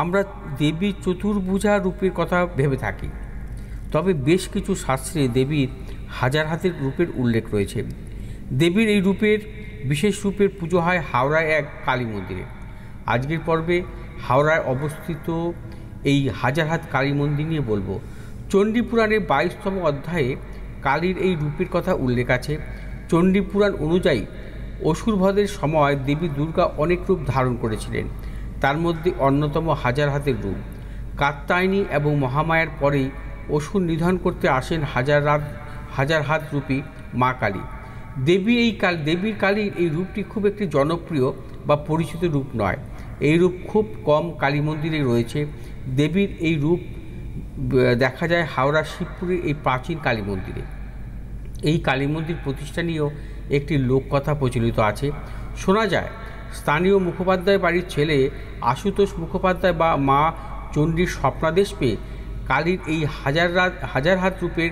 আমরা দেবীর চতুর্ভুজা রূপের কথা ভেবে থাকি তবে বেশ কিছু শাস্ত্রে দেবীর হাজার হাতের রূপের উল্লেখ রয়েছে দেবীর এই রূপের বিশেষ রূপের পুজো হয় হাওড়ায় এক কালী মন্দিরে আজকের পর্বে হাওড়ায় অবস্থিত এই হাজার হাত কালী মন্দির নিয়ে বলবো চণ্ডীপুরাণের বাইশতম অধ্যায়ে কালীর এই রূপের কথা উল্লেখ আছে চণ্ডীপুরাণ অনুযায়ী অসুরভদের সময় দেবী দুর্গা অনেক রূপ ধারণ করেছিলেন তার মধ্যে অন্যতম হাজার হাতের রূপ কাত্তায়নী এবং মহামায়ার পরেই অসুর নিধন করতে আসেন হাজার রাত হাজার হাত রূপী মা কালী দেবী এই কাল দেবীর কালীর এই রূপটি খুব একটি জনপ্রিয় বা পরিচিত রূপ নয় এই রূপ খুব কম কালী মন্দিরে রয়েছে দেবীর এই রূপ দেখা যায় হাওড়া শিবপুরের এই প্রাচীন কালী মন্দিরে এই কালী মন্দির প্রতিষ্ঠানীয় একটি লোককথা প্রচলিত আছে শোনা যায় স্থানীয় মুখোপাধ্যায় বাড়ির ছেলে আশুতোষ মুখোপাধ্যায় বা মা চণ্ডীর স্বপ্নাদেশ পেয়ে কালীর এই হাজার রাত হাজার হাত রূপের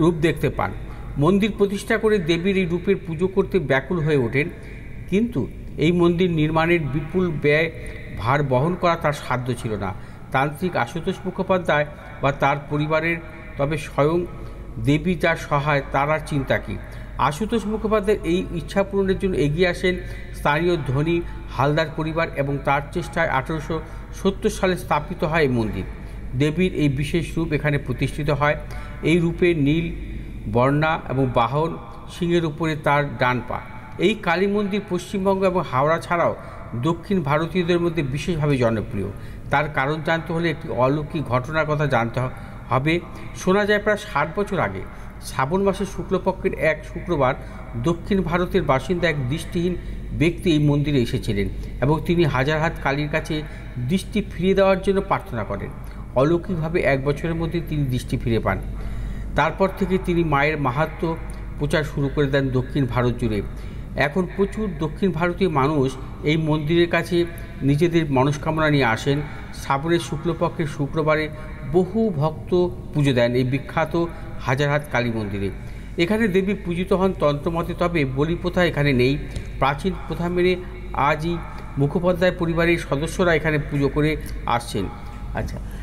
রূপ দেখতে পান মন্দির প্রতিষ্ঠা করে দেবীর এই রূপের পুজো করতে ব্যাকুল হয়ে ওঠেন কিন্তু এই মন্দির নির্মাণের বিপুল ব্যয় ভার বহন করা তার সাধ্য ছিল না তান্ত্রিক আশুতোষ মুখোপাধ্যায় বা তার পরিবারের তবে স্বয়ং দেবী তার সহায় তারা চিন্তা কী আশুতোষ মুখোপাধ্যায়ের এই ইচ্ছা পূরণের জন্য এগিয়ে আসেন স্থানীয় ধনী হালদার পরিবার এবং তার চেষ্টায় আঠেরোশো সত্তর সালে স্থাপিত হয় এই মন্দির দেবীর এই বিশেষ রূপ এখানে প্রতিষ্ঠিত হয় এই রূপে নীল বর্ণা এবং বাহন সিংহের উপরে তার ডান পা এই কালী মন্দির পশ্চিমবঙ্গ এবং হাওড়া ছাড়াও দক্ষিণ ভারতীয়দের মধ্যে বিশেষভাবে জনপ্রিয় তার কারণ জানতে হলে একটি অলৌকিক ঘটনার কথা জানতে হবে শোনা যায় প্রায় ষাট বছর আগে শ্রাবণ মাসের শুক্লপক্ষের এক শুক্রবার দক্ষিণ ভারতের বাসিন্দা এক দৃষ্টিহীন ব্যক্তি এই মন্দিরে এসেছিলেন এবং তিনি হাজার হাত কালীর কাছে দৃষ্টি ফিরিয়ে দেওয়ার জন্য প্রার্থনা করেন অলৌকিকভাবে এক বছরের মধ্যে তিনি দৃষ্টি ফিরে পান তারপর থেকে তিনি মায়ের মাহাত্ম প্রচার শুরু করে দেন দক্ষিণ ভারত জুড়ে এখন প্রচুর দক্ষিণ ভারতীয় মানুষ এই মন্দিরের কাছে নিজেদের মনস্কামনা নিয়ে আসেন শ্রাবণের শুক্লপক্ষের শুক্রবারে বহু ভক্ত পুজো দেন এই বিখ্যাত হাজারহাট কালী মন্দিরে এখানে দেবী পূজিত হন তন্ত্রমতে তবে বলি প্রথা এখানে নেই প্রাচীন প্রথা মেনে আজই মুখোপাধ্যায় পরিবারের সদস্যরা এখানে পুজো করে আসছেন আচ্ছা